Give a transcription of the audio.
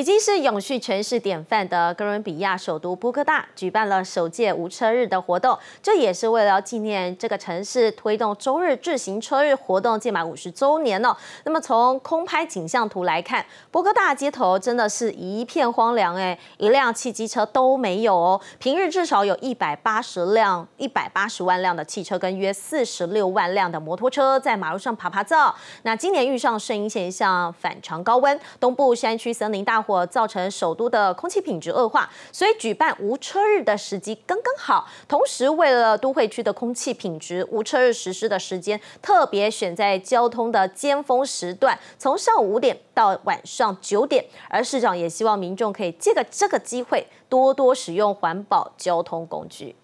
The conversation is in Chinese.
已经是永续城市典范的哥伦比亚首都波哥大，举办了首届无车日的活动。这也是为了纪念这个城市推动周日自行车日活动届满五十周年呢。那么从空拍景象图来看，波哥大街头真的是一片荒凉，哎，一辆汽机车都没有哦。平日至少有一百八十辆、一百八十万辆的汽车跟约四十六万辆的摩托车在马路上爬爬造。那今年遇上顺婴现象反常高温，东部山区森林大火。或造成首都的空气品质恶化，所以举办无车日的时机刚刚好。同时，为了都会区的空气品质，无车日实施的时间特别选在交通的尖峰时段，从上午五点到晚上九点。而市长也希望民众可以借个这个机会，多多使用环保交通工具。